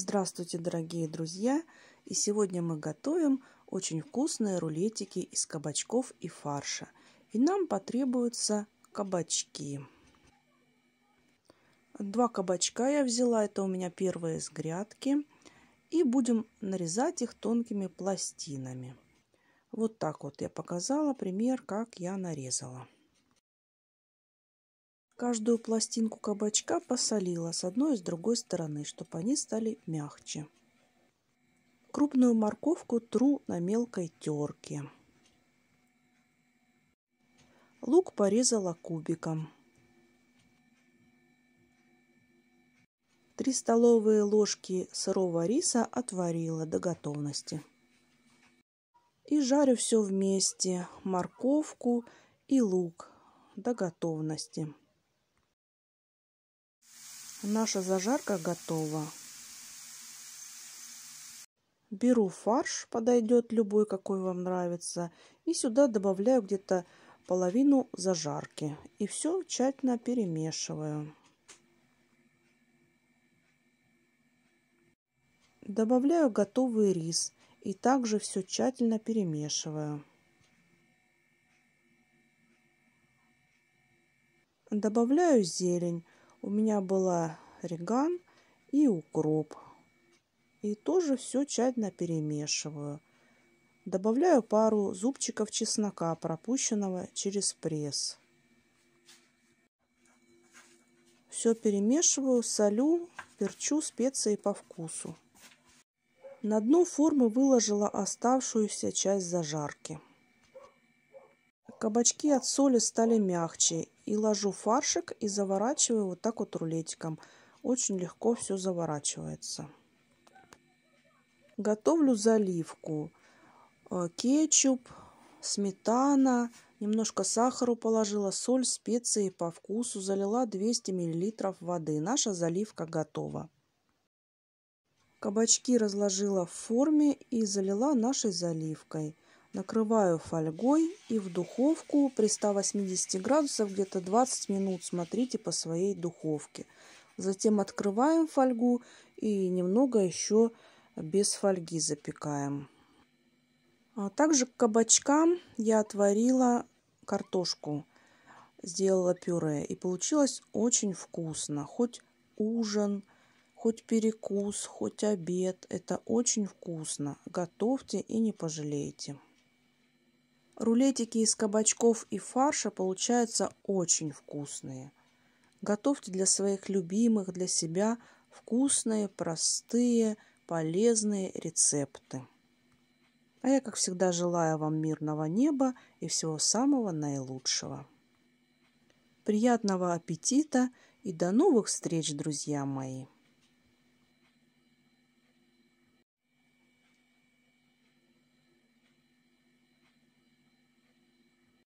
Здравствуйте, дорогие друзья! И сегодня мы готовим очень вкусные рулетики из кабачков и фарша. И нам потребуются кабачки. Два кабачка я взяла, это у меня первые с грядки. И будем нарезать их тонкими пластинами. Вот так вот я показала пример, как я нарезала. Каждую пластинку кабачка посолила с одной и с другой стороны, чтобы они стали мягче. Крупную морковку тру на мелкой терке. Лук порезала кубиком. 3 столовые ложки сырого риса отварила до готовности. И жарю все вместе, морковку и лук до готовности. Наша зажарка готова. Беру фарш, подойдет любой, какой вам нравится, и сюда добавляю где-то половину зажарки. И все тщательно перемешиваю. Добавляю готовый рис и также все тщательно перемешиваю. Добавляю зелень у меня была реган и укроп. И тоже все тщательно перемешиваю. Добавляю пару зубчиков чеснока, пропущенного через пресс. Все перемешиваю, солю, перчу специи по вкусу. На дно формы выложила оставшуюся часть зажарки. Кабачки от соли стали мягче. И ложу фаршик и заворачиваю вот так вот рулетиком. Очень легко все заворачивается. Готовлю заливку. Э, кетчуп, сметана, немножко сахару положила, соль, специи по вкусу, залила 200 мл воды. Наша заливка готова. Кабачки разложила в форме и залила нашей заливкой. Накрываю фольгой и в духовку при 180 градусах где-то 20 минут смотрите по своей духовке. Затем открываем фольгу и немного еще без фольги запекаем. А также к кабачкам я отварила картошку, сделала пюре. И получилось очень вкусно. Хоть ужин, хоть перекус, хоть обед. Это очень вкусно. Готовьте и не пожалеете. Рулетики из кабачков и фарша получаются очень вкусные. Готовьте для своих любимых, для себя вкусные, простые, полезные рецепты. А я, как всегда, желаю вам мирного неба и всего самого наилучшего. Приятного аппетита и до новых встреч, друзья мои!